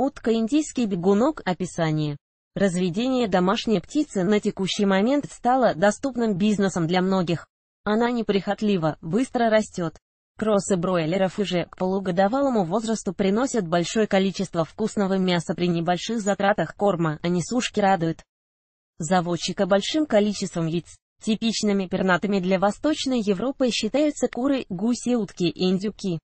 Утка индийский бегунок описание. Разведение домашней птицы на текущий момент стало доступным бизнесом для многих. Она неприхотлива, быстро растет. Кроссы бройлеров уже к полугодовалому возрасту приносят большое количество вкусного мяса при небольших затратах корма, а не сушки радуют. Заводчика большим количеством яиц. Типичными пернатыми для Восточной Европы считаются куры, гуси, утки и индюки.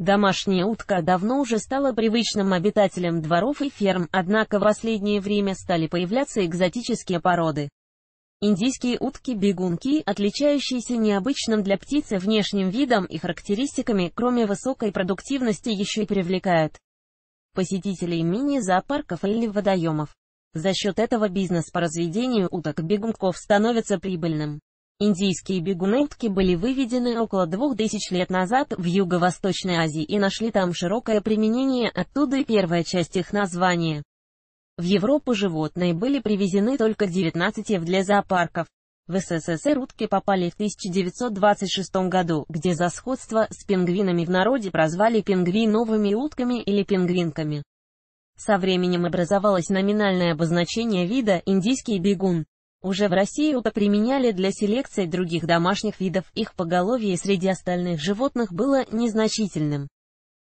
Домашняя утка давно уже стала привычным обитателем дворов и ферм, однако в последнее время стали появляться экзотические породы. Индийские утки-бегунки, отличающиеся необычным для птицы внешним видом и характеристиками, кроме высокой продуктивности еще и привлекают посетителей мини-зоопарков или водоемов. За счет этого бизнес по разведению уток-бегунков становится прибыльным. Индийские бегунетки были выведены около двух тысяч лет назад в Юго-Восточной Азии и нашли там широкое применение, оттуда и первая часть их названия. В Европу животные были привезены только 19 для зоопарков. В СССР утки попали в 1926 году, где за сходство с пингвинами в народе прозвали пингвиновыми утками или пингвинками. Со временем образовалось номинальное обозначение вида «индийский бегун». Уже в России ута применяли для селекции других домашних видов, их поголовье среди остальных животных было незначительным.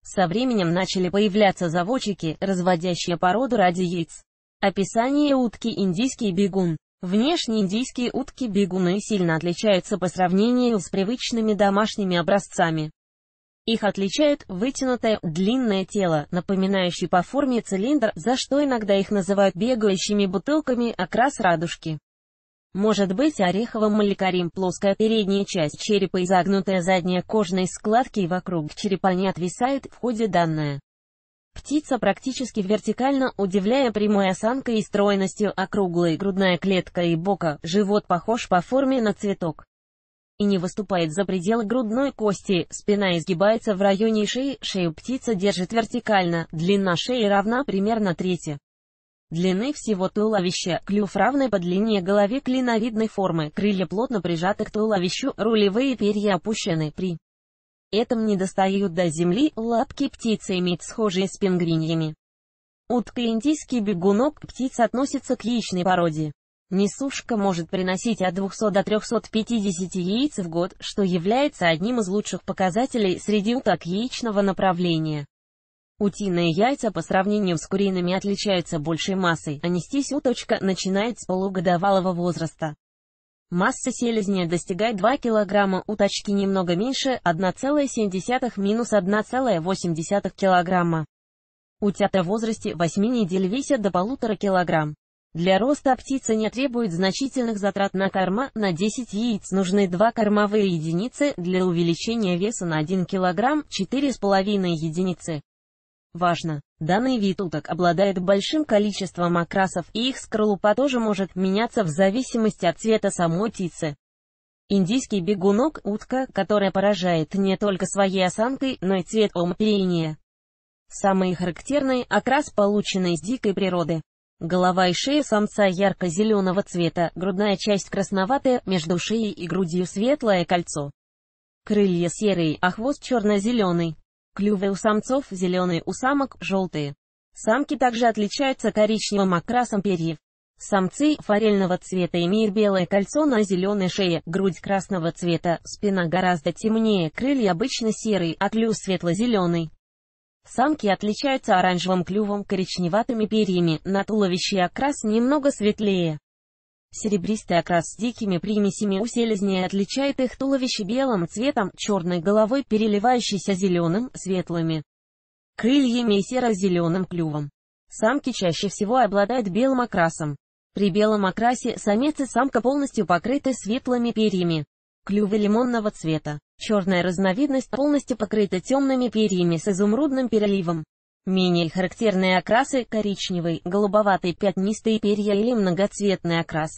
Со временем начали появляться заводчики, разводящие породу ради яиц. Описание утки индийский бегун. Внешне индийские утки-бегуны сильно отличаются по сравнению с привычными домашними образцами. Их отличает вытянутое, длинное тело, напоминающее по форме цилиндр, за что иногда их называют бегающими бутылками окрас радужки может быть ореховым млекарим, плоская передняя часть черепа и загнутая задняя кожной складки и вокруг черепа не отвисает в ходе данная. Птица практически вертикально, удивляя прямой осанкой и стройностью округлой а грудная клетка и бока, живот похож по форме на цветок и не выступает за пределы грудной кости, спина изгибается в районе шеи, шею птица держит вертикально, длина шеи равна примерно трети. Длины всего туловища, клюв равный по длине голове клиновидной формы, крылья плотно прижаты к туловищу, рулевые перья опущены при этом не достают до земли, лапки птицы имеют схожие с пингвиньями. Утка индийский бегунок птиц относится к яичной породе. Несушка может приносить от 200 до 350 яиц в год, что является одним из лучших показателей среди уток яичного направления. Утиные яйца по сравнению с куриными отличаются большей массой, а нестись уточка начинает с полугодовалого возраста. Масса селезня достигает 2 кг, уточки немного меньше 1,7 минус 1,8 кг. Утята в возрасте 8 недель весят до 1,5 кг. Для роста птицы не требует значительных затрат на корма, на 10 яиц нужны 2 кормовые единицы, для увеличения веса на 1 кг – 4,5 единицы. Важно, данный вид уток обладает большим количеством окрасов и их скорлупа тоже может меняться в зависимости от цвета самой птицы. Индийский бегунок – утка, которая поражает не только своей осанкой, но и цветом оперения. Самый характерный – окрас, полученный из дикой природы. Голова и шея самца ярко-зеленого цвета, грудная часть красноватая, между шеей и грудью светлое кольцо. Крылья серые, а хвост черно-зеленый. Клювы у самцов зеленые, у самок – желтые. Самки также отличаются коричневым окрасом перьев. Самцы форельного цвета имеют белое кольцо на зеленой шее, грудь красного цвета, спина гораздо темнее, крылья обычно серые, а клюв светло-зеленый. Самки отличаются оранжевым клювом, коричневатыми перьями, на туловище окрас немного светлее. Серебристый окрас с дикими примесями у селезней отличает их туловище белым цветом, черной головой, переливающейся зеленым, светлыми крыльями и серо-зеленым клювом. Самки чаще всего обладают белым окрасом. При белом окрасе самец и самка полностью покрыты светлыми перьями. Клювы лимонного цвета. Черная разновидность полностью покрыта темными перьями с изумрудным переливом. Минель характерные окрасы коричневый, голубоватый пятнистые перья или многоцветный окрас.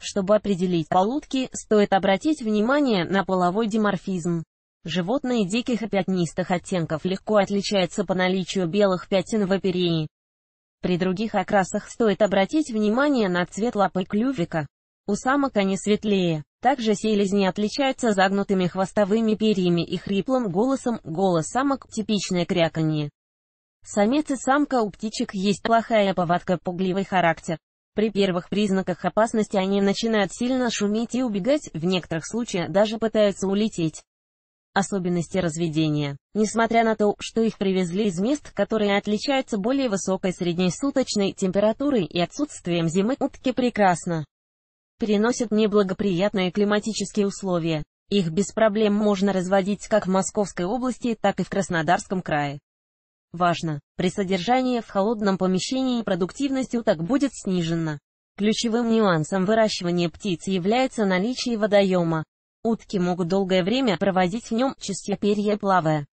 Чтобы определить полутки, стоит обратить внимание на половой диморфизм. Животные диких и пятнистых оттенков легко отличаются по наличию белых пятен в оперении. При других окрасах стоит обратить внимание на цвет лапы клювика. У самок они светлее. Также селезни отличаются загнутыми хвостовыми перьями и хриплым голосом, голос самок – типичное кряканье. Самец и самка у птичек есть плохая повадка, пугливый характер. При первых признаках опасности они начинают сильно шуметь и убегать, в некоторых случаях даже пытаются улететь. Особенности разведения. Несмотря на то, что их привезли из мест, которые отличаются более высокой среднесуточной температурой и отсутствием зимы, утки прекрасно переносят неблагоприятные климатические условия. Их без проблем можно разводить как в Московской области, так и в Краснодарском крае. Важно, при содержании в холодном помещении продуктивность уток будет снижена. Ключевым нюансом выращивания птиц является наличие водоема. Утки могут долгое время проводить в нем, чистя перья плавая.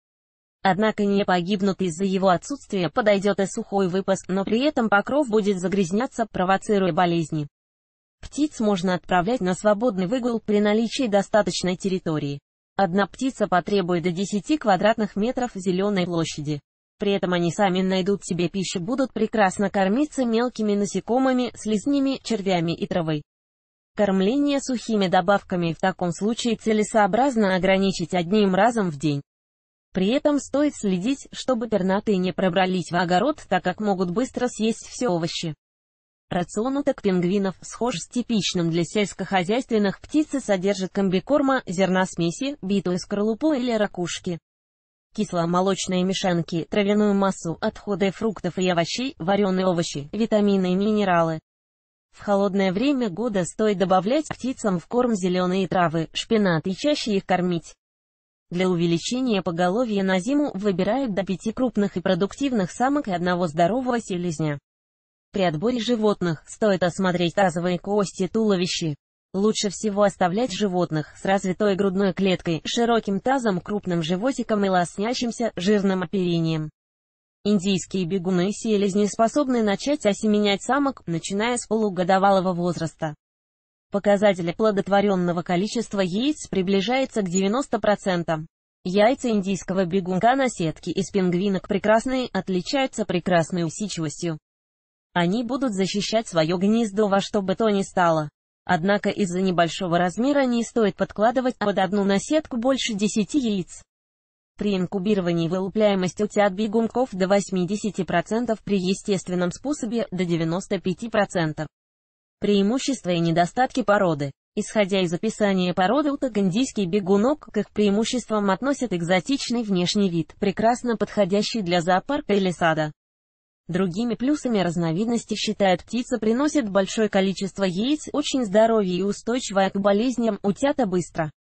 Однако не погибнут из-за его отсутствия, подойдет и сухой выпас, но при этом покров будет загрязняться, провоцируя болезни. Птиц можно отправлять на свободный выгул при наличии достаточной территории. Одна птица потребует до 10 квадратных метров зеленой площади. При этом они сами найдут себе пищу, будут прекрасно кормиться мелкими насекомыми, слизнями, червями и травой. Кормление сухими добавками в таком случае целесообразно ограничить одним разом в день. При этом стоит следить, чтобы пернатые не пробрались в огород, так как могут быстро съесть все овощи. Рацион уток пингвинов схож с типичным для сельскохозяйственных птицы содержит комбикорма, зерна смеси, битую скорлупу или ракушки кисломолочные мешанки, травяную массу, отходы фруктов и овощей, вареные овощи, витамины и минералы. В холодное время года стоит добавлять птицам в корм зеленые травы, шпинат и чаще их кормить. Для увеличения поголовья на зиму выбирают до пяти крупных и продуктивных самок и одного здорового селезня. При отборе животных стоит осмотреть тазовые кости туловища. Лучше всего оставлять животных с развитой грудной клеткой, широким тазом, крупным животиком и лоснящимся жирным оперением. Индийские бегуны и селезни способны начать осеменять самок, начиная с полугодовалого возраста. Показатель плодотворенного количества яиц приближается к 90%. Яйца индийского бегунка на сетке из пингвинок прекрасные отличаются прекрасной усидчивостью. Они будут защищать свое гнездо во что бы то ни стало. Однако из-за небольшого размера не стоит подкладывать под одну наседку больше 10 яиц. При инкубировании вылупляемость утят бегунков до 80%, при естественном способе – до 95%. Преимущества и недостатки породы. Исходя из описания породы уток индийский бегунок к их преимуществам относят экзотичный внешний вид, прекрасно подходящий для зоопарка или сада. Другими плюсами разновидности считают птица приносит большое количество яиц, очень здоровье и устойчивая к болезням, утята быстро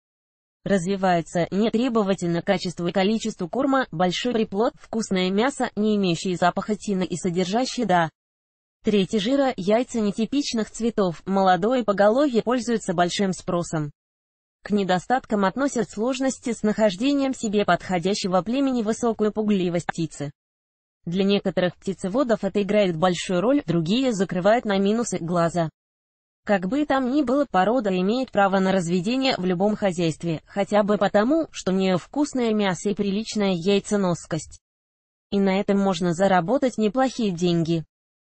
развиваются, нетребовательно требовательно качеству и количеству корма, большой приплод, вкусное мясо, не имеющее запаха тины и содержащее да. Третий жира, яйца нетипичных цветов, молодое поголовье пользуется большим спросом. К недостаткам относят сложности с нахождением себе подходящего племени высокую пугливость птицы. Для некоторых птицеводов это играет большую роль, другие закрывают на минусы глаза. Как бы там ни было, порода имеет право на разведение в любом хозяйстве, хотя бы потому, что у нее вкусное мясо и приличная яйценоскость. И на этом можно заработать неплохие деньги.